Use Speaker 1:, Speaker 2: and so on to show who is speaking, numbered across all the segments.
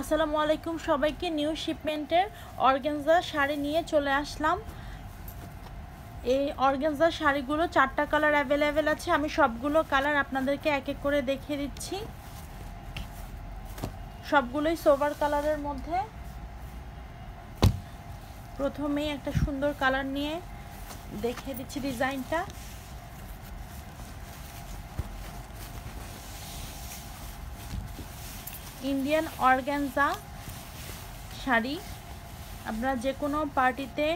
Speaker 1: আসসালামু আলাইকুম সবাইকে নিউ শিপমেন্টের অর্গেনজা শাড়ি নিয়ে চলে আসলাম এই অর্গেনজা শাড়িগুলো চারটা কালার অ্যাভেলেবেল আছে আমি সবগুলো কালার আপনাদেরকে এক এক করে দেখে দিচ্ছি সবগুলোই সোভার কালারের মধ্যে প্রথমেই একটা সুন্দর কালার নিয়ে দেখে দিচ্ছি ডিজাইনটা ইন্ডিয়ান অর্গ্যানজা শাড়ি আপনারা যে কোনো পার্টিতে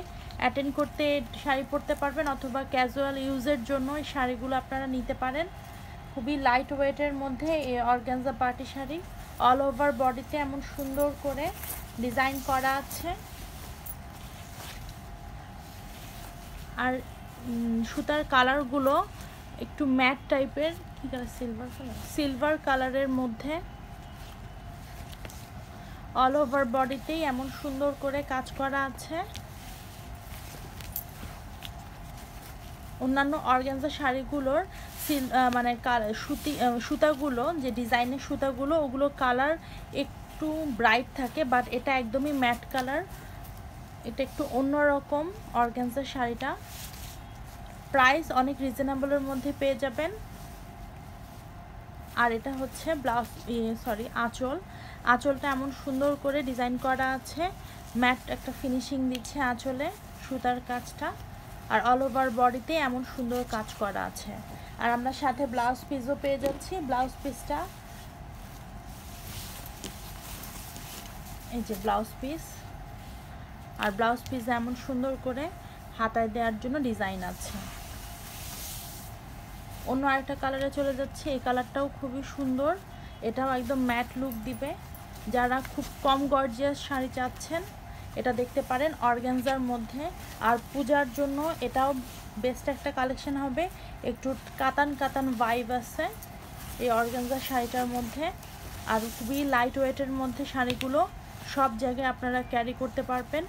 Speaker 1: অ্যাটেন্ড করতে শাড়ি পরতে পারবেন অথবা ক্যাজুয়াল ইউজের জন্য এই শাড়িগুলো আপনারা নিতে পারেন খুবই লাইট ওয়েটের মধ্যে এই organza party sari all over বডিতে এমন সুন্দর করে ডিজাইন করা আছে আর সুতার কালারগুলো একটু ম্যাট টাইপের কী কালার সিলভার কালার সিলভার কালারের মধ্যে অল ওভার বডিতেই এমন সুন্দর করে কাজ করা আছে অন্যান্য অর্গ্যানজা শাড়িগুলোর মানে সুতি সুতাগুলো যে ডিজাইনের সুতাগুলো ওগুলো কালার একটু ব্রাইট থাকে বাট এটা একদমই ম্যাট কালার এটা একটু অন্যরকম অর্গ্যানজা শাড়িটা প্রাইস অনেক রিজনেবলের মধ্যে পেয়ে যাবেন আর এটা হচ্ছে ব্লাউজ সরি ইয়ে, আঁচল আঁচলটা এমন সুন্দর করে ডিজাইন করা আছে ম্যাট একটা ফিনিশিং দিচ্ছে আঁচলে সুতার কাজটা আর অল ওভার বডিতে এমন সুন্দর কাজ করা আছে আর আমরা সাথে ব্লাউজ পিসও পেয়ে যাচ্ছি ব্লাউজ পিসটা এই যে ব্লাউজ পিস আর ব্লাউজ পিস এমন সুন্দর করে হাতায় দেওয়ার জন্য ডিজাইন আছে অন্য আরেকটা কালারে চলে যাচ্ছে এই কালারটাও খুবই সুন্দর এটাও একদম ম্যাট লুক দিবে যারা খুব কম গর্জিয়াস শাড়ি চাচ্ছেন এটা দেখতে পারেন অর্গ্যানজার মধ্যে আর পূজার জন্য এটাও বেস্ট একটা কালেকশন হবে একটু কাতান কাতান ভাইব আছে এই অর্গ্যানজার শাড়িটার মধ্যে আর খুবই লাইট ওয়েটের মধ্যে শাড়িগুলো সব জায়গায় আপনারা ক্যারি করতে পারবেন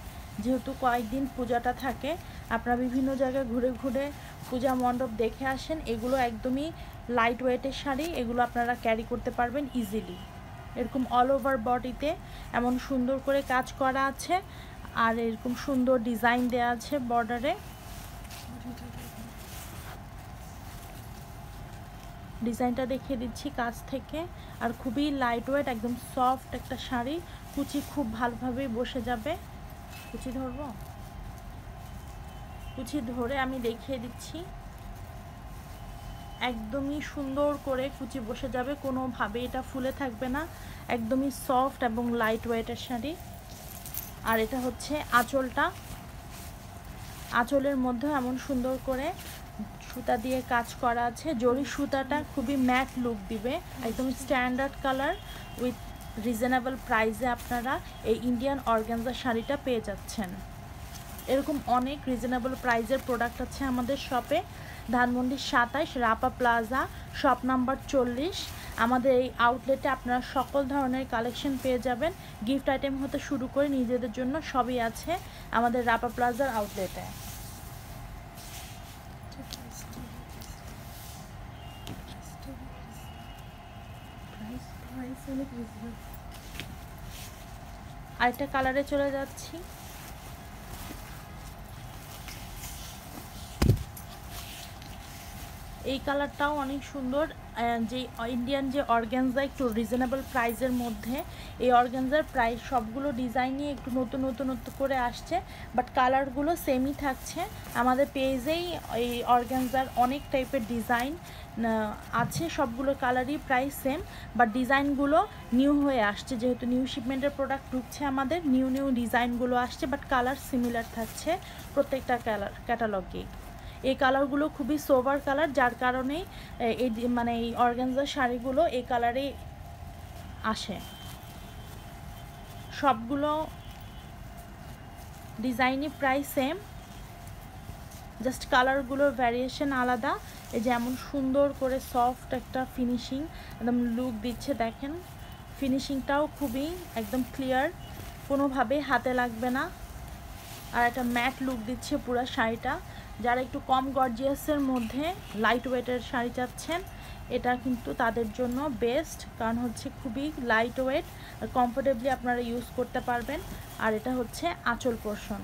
Speaker 1: যেহেতু কয়েকদিন পূজাটা থাকে আপনারা বিভিন্ন জায়গায় ঘুরে ঘুরে পূজা মণ্ডপ দেখে আসেন এগুলো একদমই লাইট ওয়েটের শাড়ি এগুলো আপনারা ক্যারি করতে পারবেন ইজিলি এরকম অল ওভার বডিতে এমন সুন্দর করে কাজ করা আছে আর এরকম সুন্দর ডিজাইন দেয়া আছে বর্ডারে ডিজাইনটা দেখিয়ে দিচ্ছি কাজ থেকে আর খুবই লাইট ওয়েট একদম সফট একটা শাড়ি কুচি খুব ভালোভাবেই বসে যাবে কুচি ধরবো কুচি ধরে আমি দেখিয়ে দিচ্ছি একদমই সুন্দর করে কুচি বসে যাবে কোনোভাবে এটা ফুলে থাকবে না একদমই সফট এবং লাইট ওয়েটের শাড়ি আর এটা হচ্ছে আঁচলটা আঁচলের মধ্যে এমন সুন্দর করে সুতা দিয়ে কাজ করা আছে জরি সুতাটা খুবই ম্যাট লুক দিবে একদম স্ট্যান্ডার্ড কালার উইথ রিজনেবল প্রাইসে আপনারা এই ইন্ডিয়ান অর্গ্যানজা শাড়িটা পেয়ে যাচ্ছেন এরকম অনেক রিজনেবল প্রাইজের প্রোডাক্ট আছে আমাদের শপে ধানমন্ডি সাতাইশ রাপা প্লাজা শপ নাম্বার চল্লিশ আমাদের এই আউটলেটে আপনারা সকল ধরনের কালেকশন পেয়ে যাবেন গিফট আইটেম হতে শুরু করে নিজেদের জন্য সবই আছে আমাদের রাপা প্লাজার আউটলেটে আরেকটা কালারে চলে যাচ্ছি এই কালারটাও অনেক সুন্দর যে ইন্ডিয়ান যে অর্গ্যানজা একটু রিজনেবল প্রাইসের মধ্যে এই অর্গ্যানজার প্রাইস সবগুলো ডিজাইনই একটু নতুন নতুনত্ব করে আসছে বাট কালারগুলো সেমই থাকছে আমাদের পেজেই এই অর্গ্যানজার অনেক টাইপের ডিজাইন আছে সবগুলো কালারই প্রায় সেম বাট ডিজাইনগুলো নিউ হয়ে আসছে যেহেতু নিউ শিপমেন্টের প্রোডাক্ট ঢুকছে আমাদের নিউ নিউ ডিজাইনগুলো আসছে বাট কালার সিমিলার থাকছে প্রত্যেকটা ক্যালার ক্যাটালগেই এই কালারগুলো খুবই সোভার কালার যার কারণে এই মানে এই অর্গেনজার শাড়িগুলো এই কালারে আসে সবগুলো ডিজাইনই প্রায় সেম জাস্ট কালারগুলোর ভ্যারিয়েশন আলাদা এই যেমন সুন্দর করে সফট একটা ফিনিশিং একদম লুক দিচ্ছে দেখেন ফিনিশিংটাও খুবই একদম ক্লিয়ার কোনোভাবেই হাতে লাগবে না আর একটা ম্যাট লুক দিচ্ছে পুরো শাড়িটা যারা একটু কম গর্জিয়াসের মধ্যে লাইট ওয়েটের শাড়ি চাচ্ছেন এটা কিন্তু তাদের জন্য বেস্ট কারণ হচ্ছে খুবই লাইট ওয়েট কমফোর্টেবলি আপনারা ইউজ করতে পারবেন আর এটা হচ্ছে আঁচল পোষণ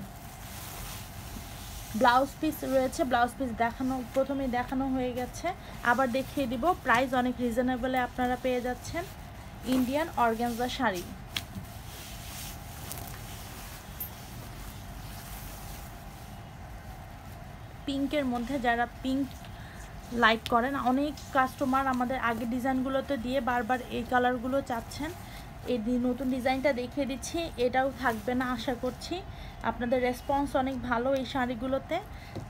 Speaker 1: ব্লাউজ পিস রয়েছে ব্লাউজ পিস দেখানো প্রথমে দেখানো হয়ে গেছে আবার দেখিয়ে দিব প্রাইস অনেক রিজনেবলে আপনারা পেয়ে যাচ্ছেন ইন্ডিয়ান অর্গ্যানজা শাড়ি পিঙ্কের মধ্যে যারা পিঙ্ক লাইক করেন অনেক কাস্টমার আমাদের আগের ডিজাইনগুলোতে দিয়ে বারবার এই কালারগুলো চাচ্ছেন এই নতুন ডিজাইনটা দেখিয়ে দিচ্ছি এটাও থাকবে না আশা করছি আপনাদের রেসপন্স অনেক ভালো এই শাড়িগুলোতে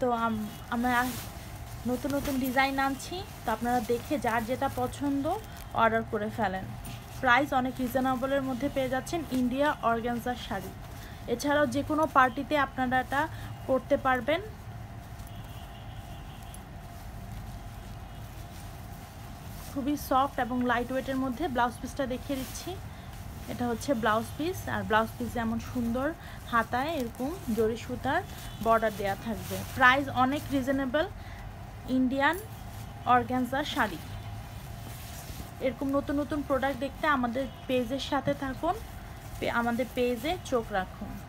Speaker 1: তো আমরা নতুন নতুন ডিজাইন আনছি তো আপনারা দেখে যার যেটা পছন্দ অর্ডার করে ফেলেন প্রাইস অনেক রিজনেবলের মধ্যে পেয়ে যাচ্ছেন ইন্ডিয়া অর্গ্যানজার শাড়ি এছাড়াও যে কোনো পার্টিতে আপনারা এটা করতে পারবেন খুবই সফট এবং লাইট ওয়েটের মধ্যে ব্লাউজ পিসটা দেখিয়ে দিচ্ছি এটা হচ্ছে ব্লাউজ পিস আর ব্লাউজ পিস যেমন সুন্দর হাতায় এরকম জরি সুতার বর্ডার দেওয়া থাকবে প্রাইস অনেক রিজনেবল ইন্ডিয়ান অর্গ্যানজার শাড়ি এরকম নতুন নতুন প্রোডাক্ট দেখতে আমাদের পেজের সাথে থাকুন আমাদের পেজে চোখ রাখুন